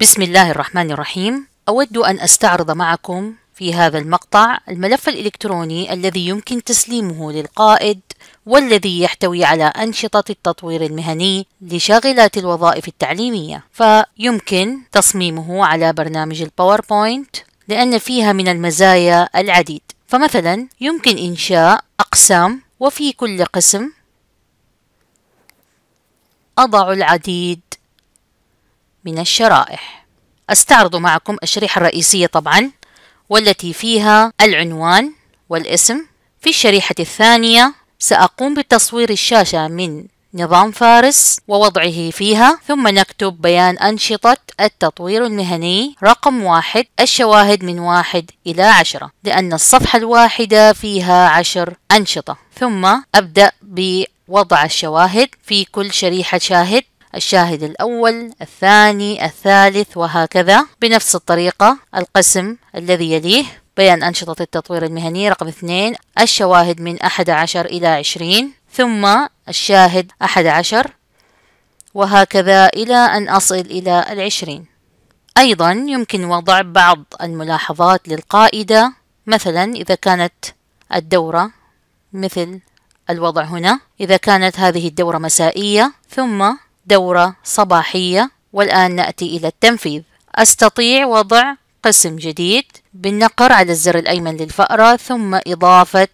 بسم الله الرحمن الرحيم أود أن أستعرض معكم في هذا المقطع الملف الإلكتروني الذي يمكن تسليمه للقائد والذي يحتوي على أنشطة التطوير المهني لشاغلات الوظائف التعليمية فيمكن تصميمه على برنامج الباوربوينت لأن فيها من المزايا العديد فمثلا يمكن إنشاء أقسام وفي كل قسم أضع العديد من الشرائح أستعرض معكم الشريحة الرئيسية طبعا والتي فيها العنوان والاسم في الشريحة الثانية سأقوم بتصوير الشاشة من نظام فارس ووضعه فيها ثم نكتب بيان أنشطة التطوير المهني رقم واحد الشواهد من واحد إلى عشرة لأن الصفحة الواحدة فيها عشر أنشطة ثم أبدأ بوضع الشواهد في كل شريحة شاهد الشاهد الأول الثاني الثالث وهكذا بنفس الطريقة القسم الذي يليه بيان أنشطة التطوير المهني رقم اثنين الشواهد من أحد عشر إلى عشرين ثم الشاهد أحد عشر وهكذا إلى أن أصل إلى العشرين أيضا يمكن وضع بعض الملاحظات للقائدة مثلا إذا كانت الدورة مثل الوضع هنا إذا كانت هذه الدورة مسائية ثم دورة صباحية والآن نأتي إلى التنفيذ أستطيع وضع قسم جديد بالنقر على الزر الأيمن للفأرة ثم إضافة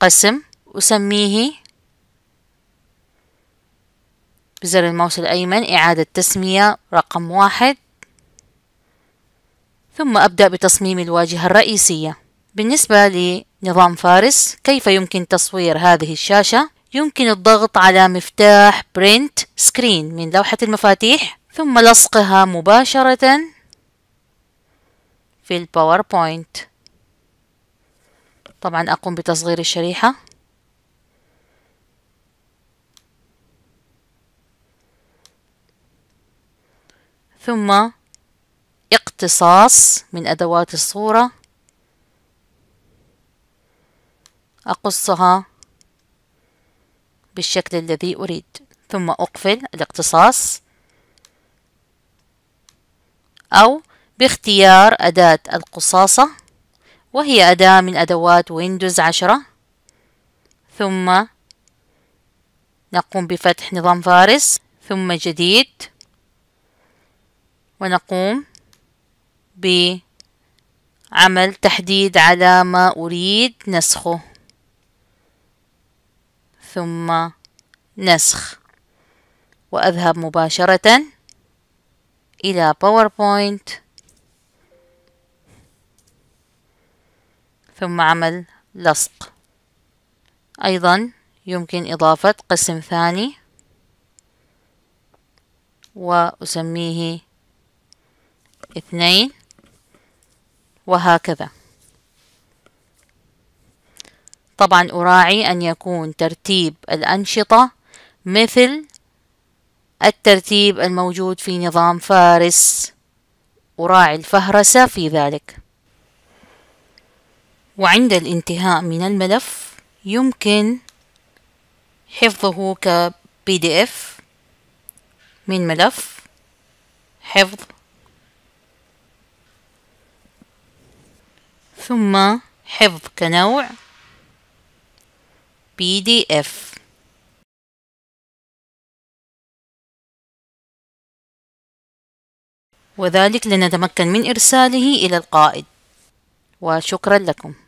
قسم أسميه بزر الماوس الأيمن إعادة تسمية رقم واحد ثم أبدأ بتصميم الواجهة الرئيسية بالنسبة لنظام فارس كيف يمكن تصوير هذه الشاشة يمكن الضغط على مفتاح print سكرين من لوحة المفاتيح ثم لصقها مباشرة في الباوربوينت طبعا أقوم بتصغير الشريحة ثم اقتصاص من أدوات الصورة أقصها بالشكل الذي أريد ثم أقفل الاقتصاص أو باختيار أداة القصاصة وهي أداة من أدوات ويندوز عشرة ثم نقوم بفتح نظام فارس ثم جديد ونقوم بعمل تحديد على ما أريد نسخه ثم نسخ وأذهب مباشرة إلى باوربوينت ثم عمل لصق أيضا يمكن إضافة قسم ثاني وأسميه اثنين وهكذا طبعا أراعي أن يكون ترتيب الأنشطة مثل الترتيب الموجود في نظام فارس أراعي الفهرسة في ذلك وعند الانتهاء من الملف يمكن حفظه ك PDF من ملف حفظ ثم حفظ كنوع PDF وذلك لنتمكن من إرساله إلى القائد وشكرا لكم